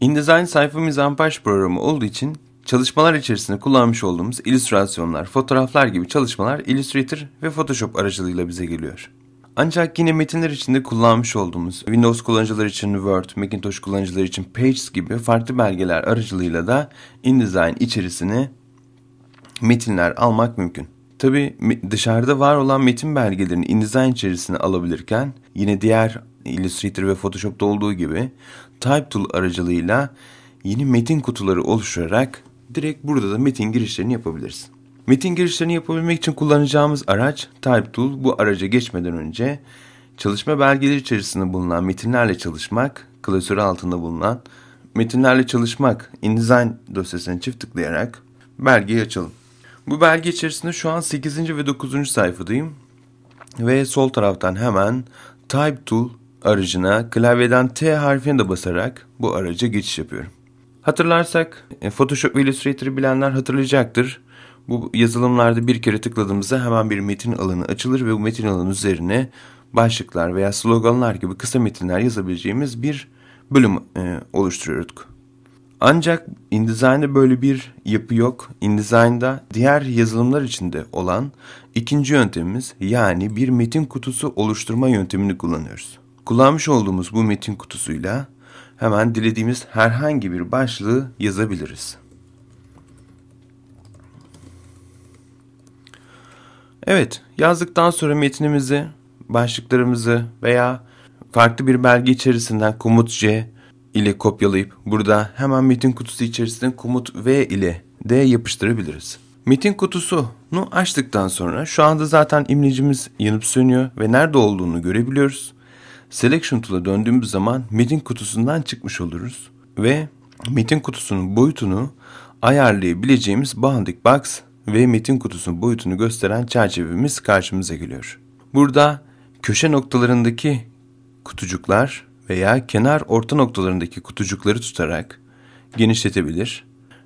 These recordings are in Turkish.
InDesign sayfa mizampaş programı olduğu için çalışmalar içerisinde kullanmış olduğumuz illüstrasyonlar, fotoğraflar gibi çalışmalar Illustrator ve Photoshop aracılığıyla bize geliyor. Ancak yine metinler içinde kullanmış olduğumuz Windows kullanıcıları için Word, Macintosh kullanıcıları için Pages gibi farklı belgeler aracılığıyla da InDesign içerisine metinler almak mümkün. Tabi dışarıda var olan metin belgelerini InDesign içerisine alabilirken yine diğer Illustrator ve Photoshop'ta olduğu gibi Typetool aracılığıyla yeni metin kutuları oluşturarak direkt burada da metin girişlerini yapabilirsin. Metin girişlerini yapabilmek için kullanacağımız araç Typetool. Bu araca geçmeden önce çalışma belgeleri içerisinde bulunan metinlerle çalışmak, klasörü altında bulunan metinlerle çalışmak InDesign dosyasına çift tıklayarak belgeyi açalım. Bu belge içerisinde şu an 8. ve 9. sayfadayım. Ve sol taraftan hemen Type Tool aracına klavyeden T harfini de basarak bu araca geçiş yapıyorum. Hatırlarsak e, Photoshop Illustrator'ı bilenler hatırlayacaktır. Bu yazılımlarda bir kere tıkladığımızda hemen bir metin alanı açılır ve bu metin alanı üzerine başlıklar veya sloganlar gibi kısa metinler yazabileceğimiz bir bölüm e, oluşturuyorduk. Ancak InDesign'de böyle bir yapı yok. InDesign'da diğer yazılımlar içinde olan ikinci yöntemimiz yani bir metin kutusu oluşturma yöntemini kullanıyoruz. Kullanmış olduğumuz bu metin kutusuyla hemen dilediğimiz herhangi bir başlığı yazabiliriz. Evet, yazdıktan sonra metnimizi, başlıklarımızı veya farklı bir belge içerisinden komut C ile kopyalayıp burada hemen metin kutusu içerisinde komut V ile de yapıştırabiliriz. Metin kutusunu açtıktan sonra şu anda zaten imlecimiz yanıp sönüyor ve nerede olduğunu görebiliyoruz. Selection Tool'a döndüğümüz zaman metin kutusundan çıkmış oluruz ve metin kutusunun boyutunu ayarlayabileceğimiz Bounding Box ve metin kutusunun boyutunu gösteren çerçevemiz karşımıza geliyor. Burada köşe noktalarındaki kutucuklar veya kenar orta noktalarındaki kutucukları tutarak genişletebilir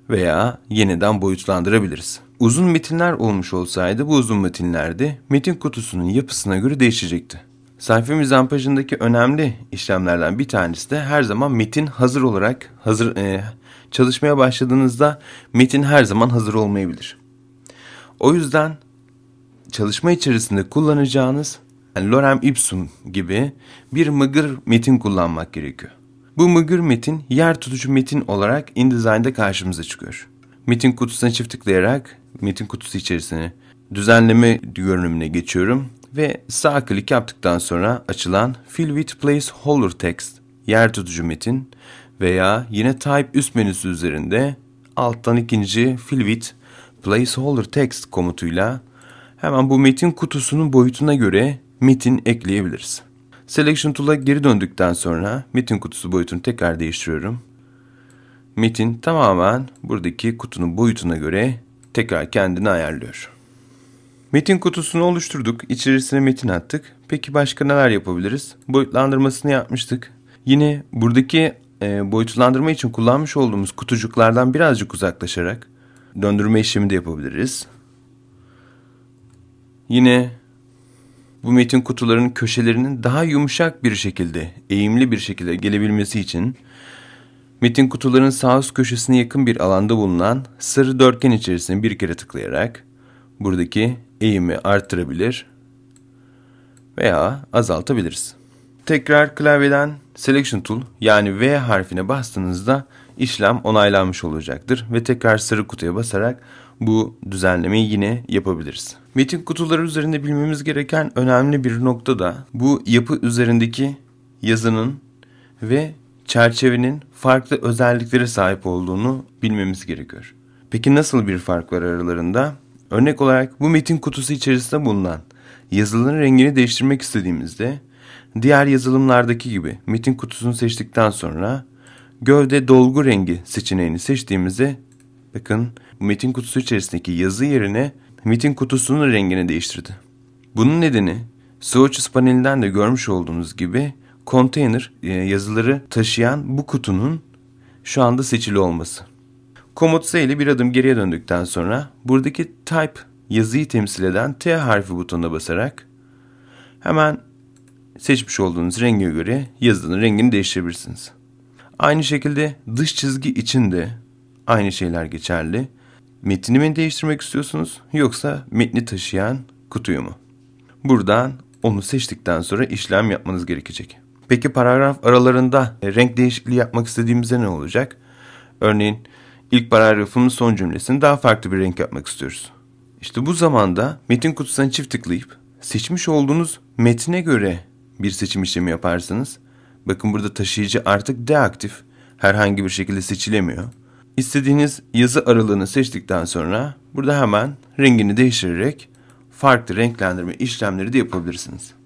veya yeniden boyutlandırabiliriz. Uzun metinler olmuş olsaydı bu uzun metinlerde metin kutusunun yapısına göre değişecekti. Sayfa mizampajındaki önemli işlemlerden bir tanesi de her zaman metin hazır olarak hazır e, çalışmaya başladığınızda metin her zaman hazır olmayabilir. O yüzden çalışma içerisinde kullanacağınız yani lorem ipsum gibi bir mıgır metin kullanmak gerekiyor. Bu mıgır metin yer tutucu metin olarak InDesign'da karşımıza çıkıyor. Metin kutusuna çift tıklayarak metin kutusu içerisine düzenleme görünümüne geçiyorum ve sağ klik yaptıktan sonra açılan Fill with Placeholder Text yer tutucu metin veya yine Type üst menüsü üzerinde alttan ikinci Fill with Placeholder Text komutuyla hemen bu metin kutusunun boyutuna göre metin ekleyebiliriz. Selection Tool'a geri döndükten sonra metin kutusu boyutunu tekrar değiştiriyorum. Metin tamamen buradaki kutunun boyutuna göre tekrar kendini ayarlıyor. Metin kutusunu oluşturduk, içerisine metin attık. Peki başka neler yapabiliriz? Boyutlandırmasını yapmıştık. Yine buradaki e, boyutlandırma için kullanmış olduğumuz kutucuklardan birazcık uzaklaşarak döndürme işlemi de yapabiliriz. Yine bu metin kutularının köşelerinin daha yumuşak bir şekilde, eğimli bir şekilde gelebilmesi için metin kutularının sağ üst köşesine yakın bir alanda bulunan sarı dörtgen içerisine bir kere tıklayarak buradaki eğimi arttırabilir veya azaltabiliriz. Tekrar klavyeden Selection Tool yani V harfine bastığınızda işlem onaylanmış olacaktır ve tekrar sarı kutuya basarak bu düzenlemeyi yine yapabiliriz. Metin kutuları üzerinde bilmemiz gereken önemli bir nokta da bu yapı üzerindeki yazının ve çerçevenin farklı özelliklere sahip olduğunu bilmemiz gerekiyor. Peki nasıl bir fark var aralarında? Örnek olarak bu metin kutusu içerisinde bulunan yazılının rengini değiştirmek istediğimizde diğer yazılımlardaki gibi metin kutusunu seçtikten sonra gövde dolgu rengi seçeneğini seçtiğimizde bakın metin kutusu içerisindeki yazı yerine metin kutusunun rengini değiştirdi. Bunun nedeni Swatches panelinden de görmüş olduğunuz gibi konteyner e, yazıları taşıyan bu kutunun şu anda seçili olması. Komut ile bir adım geriye döndükten sonra buradaki type yazıyı temsil eden T harfi butonuna basarak hemen seçmiş olduğunuz renge göre yazının rengini değiştirebilirsiniz. Aynı şekilde dış çizgi için de aynı şeyler geçerli. Metni mi değiştirmek istiyorsunuz yoksa metni taşıyan kutuyu mu? Buradan onu seçtikten sonra işlem yapmanız gerekecek. Peki paragraf aralarında renk değişikliği yapmak istediğimizde ne olacak? Örneğin İlk paragrafımın son cümlesini daha farklı bir renk yapmak istiyoruz. İşte bu zamanda metin kutusuna çift tıklayıp seçmiş olduğunuz metne göre bir seçim işlemi yaparsanız bakın burada taşıyıcı artık deaktif herhangi bir şekilde seçilemiyor. İstediğiniz yazı aralığını seçtikten sonra burada hemen rengini değiştirerek farklı renklendirme işlemleri de yapabilirsiniz.